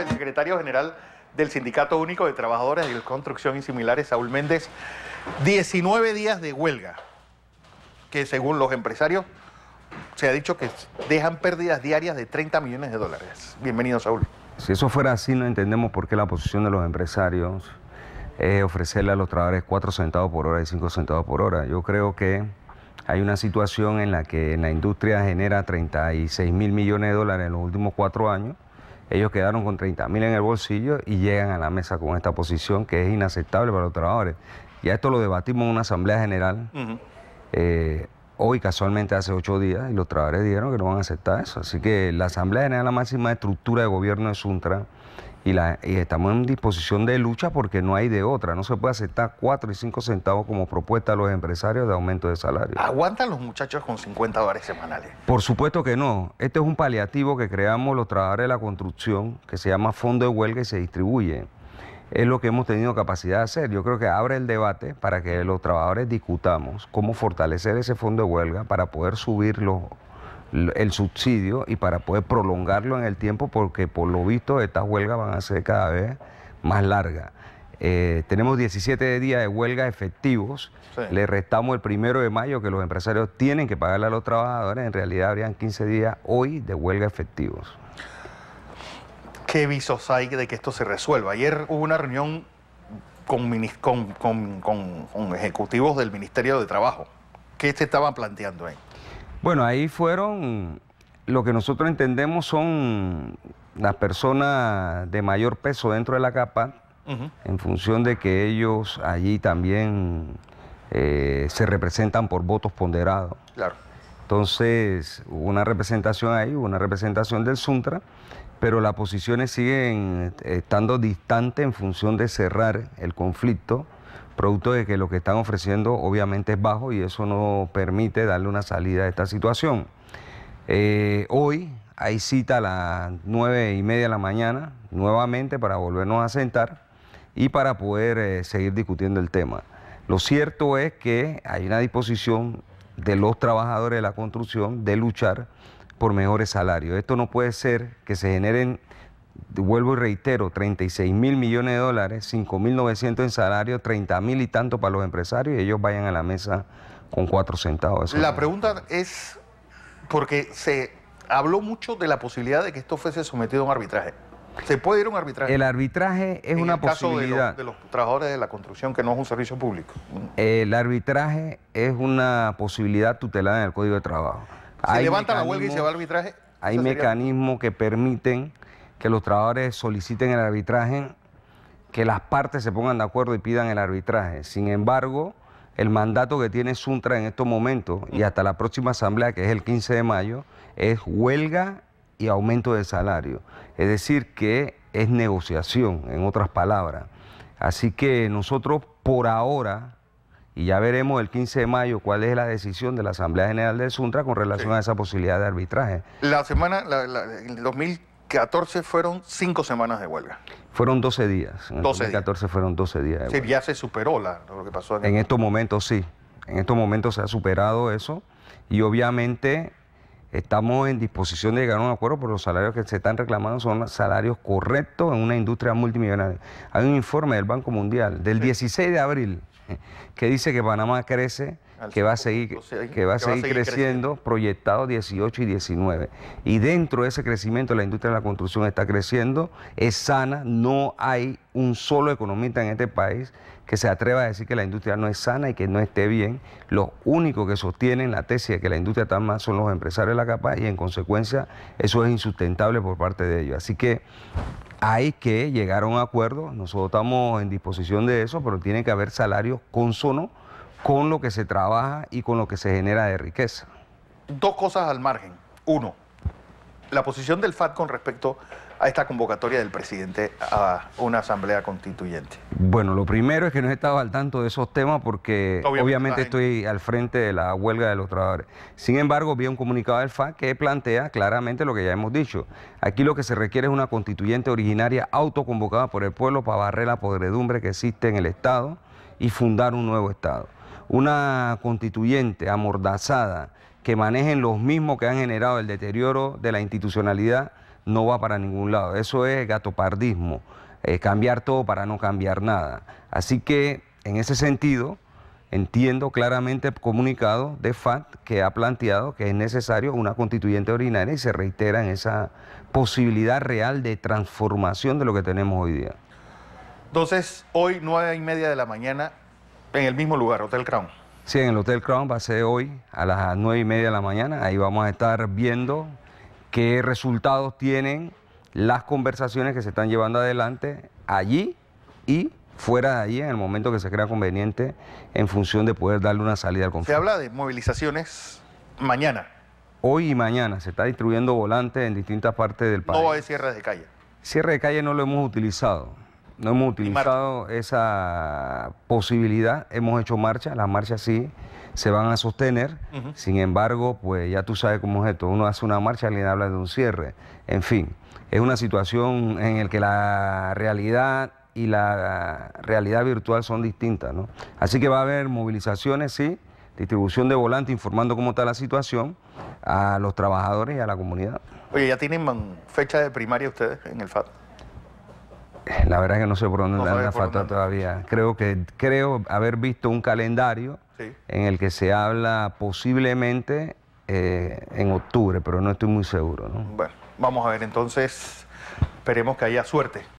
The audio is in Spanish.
el secretario general del Sindicato Único de Trabajadores de Construcción y Similares, Saúl Méndez. 19 días de huelga, que según los empresarios se ha dicho que dejan pérdidas diarias de 30 millones de dólares. Bienvenido, Saúl. Si eso fuera así, no entendemos por qué la posición de los empresarios es ofrecerle a los trabajadores 4 centavos por hora y 5 centavos por hora. Yo creo que hay una situación en la que la industria genera 36 mil millones de dólares en los últimos cuatro años ellos quedaron con 30 mil en el bolsillo y llegan a la mesa con esta posición que es inaceptable para los trabajadores. Ya esto lo debatimos en una asamblea general. Eh, hoy casualmente hace ocho días y los trabajadores dijeron que no van a aceptar eso. Así que la Asamblea General, la máxima estructura de gobierno de Suntra, y, la, estamos en disposición de lucha porque no hay de otra. No se puede aceptar 4 y 5 centavos como propuesta a los empresarios de aumento de salario. ¿Aguantan los muchachos con 50 dólares semanales? Por supuesto que no. Este es un paliativo que creamos los trabajadores de la construcción que se llama fondo de huelga y se distribuye. Es lo que hemos tenido capacidad de hacer. Yo creo que abre el debate para que los trabajadores discutamos cómo fortalecer ese fondo de huelga para poder subir los el subsidio y para poder prolongarlo en el tiempo porque por lo visto estas huelgas van a ser cada vez más largas. Eh, tenemos 17 días de huelga efectivos, le restamos el primero de mayo que los empresarios tienen que pagarle a los trabajadores, en realidad habrían 15 días hoy de huelga efectivos. ¿Qué visos hay de que esto se resuelva? Ayer hubo una reunión con, con, con ejecutivos del Ministerio de Trabajo. ¿Qué se estaban planteando ahí? Bueno, ahí fueron lo que nosotros entendemos son las personas de mayor peso dentro de la capa, en función de que ellos allí también eh, se representan por votos ponderados. Claro. Entonces, hubo una representación ahí, hubo una representación del Suntra, pero las posiciones siguen eh, estando distantes en función de cerrar el conflicto producto de que lo que están ofreciendo obviamente es bajo y eso no permite darle una salida a esta situación. Eh, hoy hay cita a las nueve y media de la mañana nuevamente para volvernos a sentar y para poder eh, seguir discutiendo el tema. Lo cierto es que hay una disposición de los trabajadores de la construcción de luchar por mejores salarios. Esto no puede ser que se generen vuelvo y reitero, 36 mil millones de dólares, 5 mil 900 en salario, 30 mil y tanto para los empresarios y ellos vayan a la mesa con cuatro centavos. La pregunta es, porque se habló mucho de la posibilidad de que esto fuese sometido a un arbitraje. ¿Se puede ir a un arbitraje? El arbitraje es en una el caso posibilidad. De, los trabajadores de la construcción, que no es un servicio público. El arbitraje es una posibilidad tutelada en el Código de Trabajo. Se levanta la huelga y se va al arbitraje. Hay mecanismos que permiten que los trabajadores soliciten el arbitraje, que las partes se pongan de acuerdo y pidan el arbitraje. Sin embargo, el mandato que tiene Suntra en estos momentos y hasta la próxima asamblea, que es el 15 de mayo, es huelga y aumento de salario. Es decir, que es negociación, en otras palabras. Así que nosotros por ahora, y ya veremos el 15 de mayo cuál es la decisión de la Asamblea General de Suntra con relación a esa posibilidad de arbitraje. La semana, el 2000 14 fueron cinco semanas de huelga. Fueron 12 días. En 12 2014 fueron 12 días. ya se superó la, lo que pasó. En, en estos momentos sí. En estos momentos se ha superado eso y obviamente estamos en disposición de llegar a un acuerdo, por los salarios que se están reclamando son salarios correctos en una industria multimillonaria. Hay un informe del Banco Mundial del 16 de abril eh, que dice que Panamá crece que va a seguir, que va a seguir creciendo, proyectado 18 y 19. Y dentro de ese crecimiento la industria de la construcción está creciendo, es sana, no hay un solo economista en este país que se atreva a decir que la industria no es sana y que no esté bien. Los únicos que sostienen la tesis de que la industria está mal son los empresarios de la capa y en consecuencia eso es insustentable por parte de ellos. Así que hay que llegar a un acuerdo, nosotros estamos en disposición de eso, pero tiene que haber salarios consonos con lo que se trabaja y con lo que se genera de riqueza. Dos cosas al margen. Uno, la posición del FAT con respecto a esta convocatoria del presidente a una asamblea constituyente? Bueno, lo primero es que no he estado al tanto de esos temas porque obviamente, estoy al frente de la huelga de los trabajadores. Sin embargo, vi un comunicado del FAT que plantea claramente lo que ya hemos dicho. Aquí lo que se requiere es una constituyente originaria autoconvocada por el pueblo para barrer la podredumbre que existe en el Estado y fundar un nuevo Estado una constituyente amordazada que manejen los mismos que han generado el deterioro de la institucionalidad no va para ningún lado. Eso es gatopardismo, eh, cambiar todo para no cambiar nada. Así que en ese sentido entiendo claramente el comunicado de FAT que ha planteado que es necesario una constituyente ordinaria y se reitera en esa posibilidad real de transformación de lo que tenemos hoy día. Entonces, hoy, nueve y media de la mañana, en el mismo lugar, Hotel Crown. Sí, en el Hotel Crown va a ser hoy a las 9 y media de la mañana. Ahí vamos a estar viendo qué resultados tienen las conversaciones que se están llevando adelante allí y fuera de allí en el momento que se crea conveniente en función de poder darle una salida al conflicto. Se habla de movilizaciones mañana. Hoy y mañana se está distribuyendo volantes en distintas partes del país. No hay cierres de calle. Cierre de calle no lo hemos utilizado. No hemos utilizado esa posibilidad, hemos hecho marcha, las marchas sí se van a sostener, sin embargo, pues ya tú sabes cómo es esto, uno hace una marcha, le habla de un cierre, en fin, es una situación en la que la realidad y la realidad virtual son distintas, ¿no? Así que va a haber movilizaciones, sí, distribución de volante informando cómo está la situación a los trabajadores y a la comunidad. Oye, ¿ya tienen fecha de primaria ustedes en el FAT? Eh, la verdad es que no sé por dónde no falta todavía. Creo que creo haber visto un calendario en el que se habla posiblemente eh, en octubre, pero no estoy muy seguro. Bueno, vamos a ver entonces. Esperemos que haya suerte